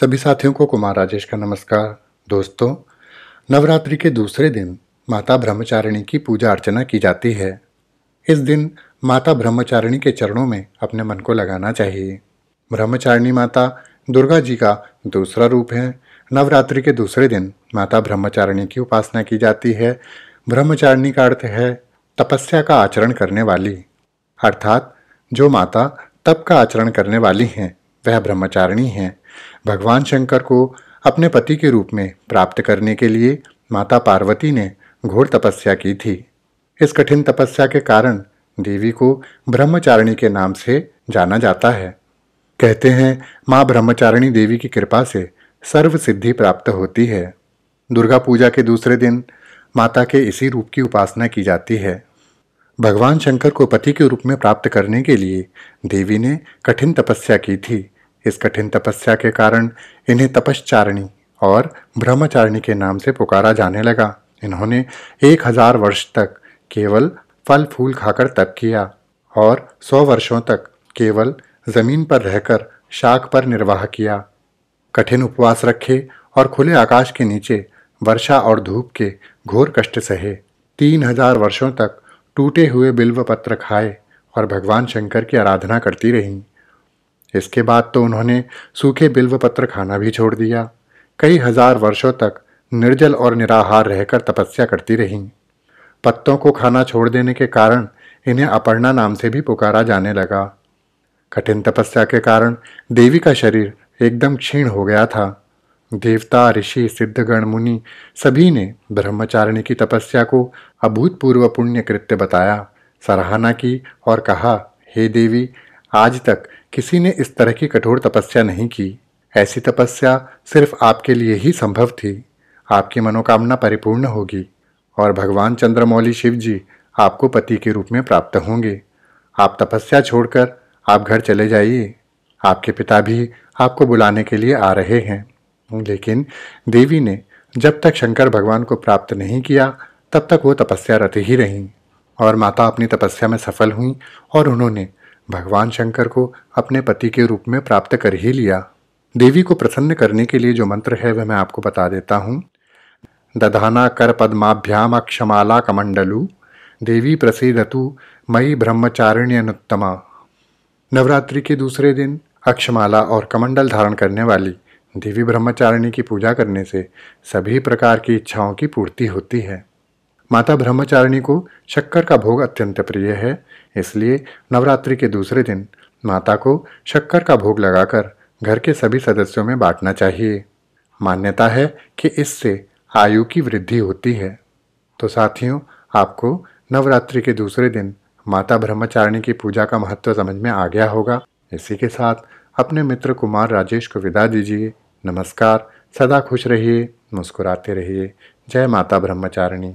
सभी साथियों को कुमार राजेश का नमस्कार दोस्तों नवरात्रि के दूसरे दिन माता ब्रह्मचारिणी की पूजा अर्चना की जाती है इस दिन माता ब्रह्मचारिणी के चरणों में अपने मन को लगाना चाहिए ब्रह्मचारिणी माता दुर्गा जी का दूसरा रूप है नवरात्रि के दूसरे दिन माता ब्रह्मचारिणी की उपासना की जाती है ब्रह्मचारिणी का अर्थ है तपस्या का आचरण करने वाली अर्थात जो माता तप का आचरण करने वाली हैं वह ब्रह्मचारिणी हैं भगवान शंकर को अपने पति के रूप में प्राप्त करने के लिए माता पार्वती ने घोर तपस्या की थी इस कठिन तपस्या के कारण देवी को ब्रह्मचारिणी के नाम से जाना जाता है कहते हैं माँ ब्रह्मचारिणी देवी की कृपा से सर्व सिद्धि प्राप्त होती है दुर्गा पूजा के दूसरे दिन माता के इसी रूप की उपासना की जाती है भगवान शंकर को पति के रूप में प्राप्त करने के लिए देवी ने कठिन तपस्या की थी इस कठिन तपस्या के कारण इन्हें तपश्चारिणी और ब्रह्मचारिणी के नाम से पुकारा जाने लगा इन्होंने एक हजार वर्ष तक केवल फल फूल खाकर तप किया और सौ वर्षों तक केवल जमीन पर रहकर शाक पर निर्वाह किया कठिन उपवास रखे और खुले आकाश के नीचे वर्षा और धूप के घोर कष्ट सहे तीन हजार वर्षों तक टूटे हुए बिल्व पत्र खाए और भगवान शंकर की आराधना करती रहीं इसके बाद तो उन्होंने सूखे बिल्व पत्र खाना भी छोड़ दिया कई हजार वर्षों तक निर्जल और निराहार रहकर तपस्या करती रहीं पत्तों को खाना छोड़ देने के कारण इन्हें अपर्णा नाम से भी पुकारा जाने लगा कठिन तपस्या के कारण देवी का शरीर एकदम क्षीण हो गया था देवता ऋषि गण मुनि सभी ने ब्रह्मचारिणी की तपस्या को अभूतपूर्व पुण्य कृत्य बताया सराहना की और कहा हे देवी आज तक किसी ने इस तरह की कठोर तपस्या नहीं की ऐसी तपस्या सिर्फ आपके लिए ही संभव थी आपकी मनोकामना परिपूर्ण होगी और भगवान चंद्रमौली शिव जी आपको पति के रूप में प्राप्त होंगे आप तपस्या छोड़कर आप घर चले जाइए आपके पिता भी आपको बुलाने के लिए आ रहे हैं लेकिन देवी ने जब तक शंकर भगवान को प्राप्त नहीं किया तब तक वो तपस्या रत ही रहीं और माता अपनी तपस्या में सफल हुई और उन्होंने भगवान शंकर को अपने पति के रूप में प्राप्त कर ही लिया देवी को प्रसन्न करने के लिए जो मंत्र है वह मैं आपको बता देता हूँ दधाना कर पद्माभ्याम अक्षमाला कमंडलु देवी तु मई अनुत्तमा नवरात्रि के दूसरे दिन अक्षमाला और कमंडल धारण करने वाली देवी ब्रह्मचारिणी की पूजा करने से सभी प्रकार की इच्छाओं की पूर्ति होती है माता ब्रह्मचारिणी को शक्कर का भोग अत्यंत प्रिय है इसलिए नवरात्रि के दूसरे दिन माता को शक्कर का भोग लगाकर घर के सभी सदस्यों में बांटना चाहिए मान्यता है कि इससे आयु की वृद्धि होती है तो साथियों आपको नवरात्रि के दूसरे दिन माता ब्रह्मचारिणी की पूजा का महत्व समझ में आ गया होगा इसी के साथ अपने मित्र कुमार राजेश को विदा दीजिए नमस्कार सदा खुश रहिए मुस्कुराते रहिए जय माता ब्रह्मचारिणी